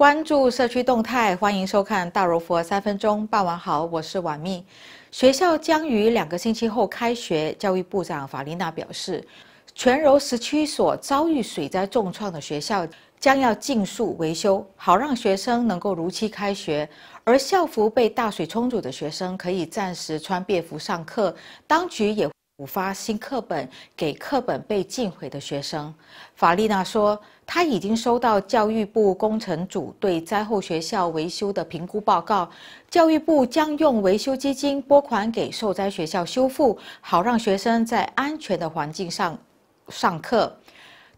关注社区动态，欢迎收看《大柔佛三分钟》。傍晚好，我是婉蜜。学校将于两个星期后开学。教育部长法丽娜表示，全柔十区所遭遇水灾重创的学校将要尽速维修，好让学生能够如期开学。而校服被大水冲走的学生可以暂时穿便服上课。当局也。补发新课本给课本被禁毁的学生。法丽娜说，她已经收到教育部工程组对灾后学校维修的评估报告。教育部将用维修基金拨款给受灾学校修复，好让学生在安全的环境上上课。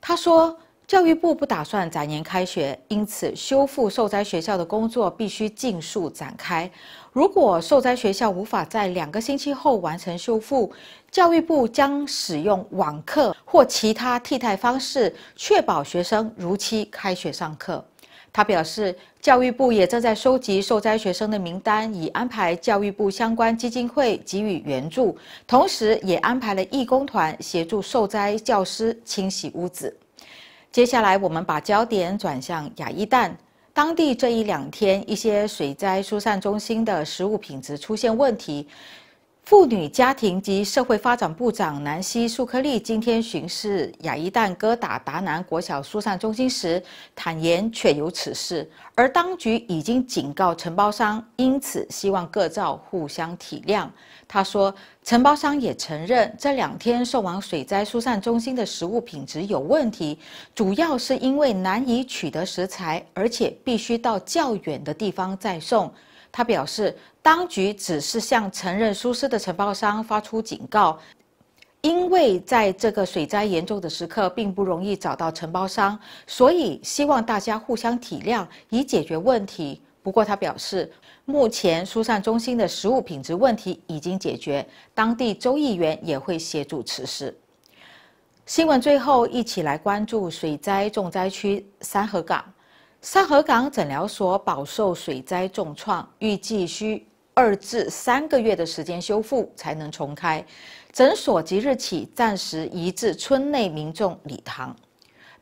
她说。教育部不打算早年开学，因此修复受灾学校的工作必须尽速展开。如果受灾学校无法在两个星期后完成修复，教育部将使用网课或其他替代方式，确保学生如期开学上课。他表示，教育部也正在收集受灾学生的名单，以安排教育部相关基金会给予援助，同时也安排了义工团协助受灾教师清洗屋子。接下来，我们把焦点转向亚伊旦。当地这一两天，一些水灾疏散中心的食物品质出现问题。妇女、家庭及社会发展部长南希·苏克利今天巡视亚伊旦戈达达南国小疏散中心时，坦言确有此事，而当局已经警告承包商，因此希望各造互相体谅。他说，承包商也承认这两天送往水灾疏散中心的食物品质有问题，主要是因为难以取得食材，而且必须到较远的地方再送。他表示，当局只是向承认疏失的承包商发出警告，因为在这个水灾严重的时刻，并不容易找到承包商，所以希望大家互相体谅，以解决问题。不过他表示，目前疏散中心的食物品质问题已经解决，当地州议员也会协助此事。新闻最后，一起来关注水灾重灾区三河港。三河港诊疗所饱受水灾重创，预计需二至三个月的时间修复才能重开。诊所即日起暂时移至村内民众礼堂。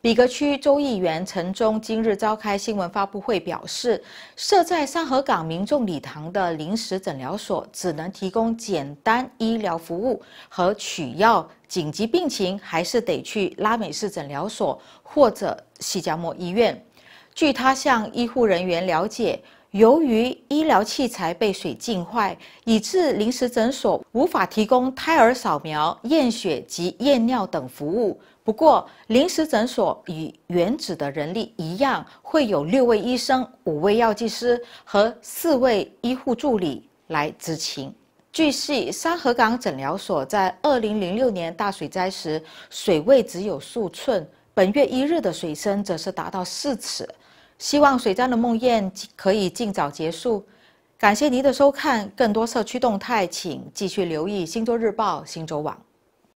比格区州议员陈忠今日召开新闻发布会表示，设在三河港民众礼堂的临时诊疗所只能提供简单医疗服务和取药，紧急病情还是得去拉美市诊疗所或者西加莫医院。据他向医护人员了解，由于医疗器材被水浸坏，以致临时诊所无法提供胎儿扫描、验血及验尿等服务。不过，临时诊所与原址的人力一样，会有六位医生、五位药剂师和四位医护助理来执勤。据悉，沙河港诊疗所在二零零六年大水灾时，水位只有数寸，本月一日的水深则是达到四尺。希望水灾的梦魇可以尽早结束。感谢您的收看，更多社区动态，请继续留意《星洲日报》星洲网。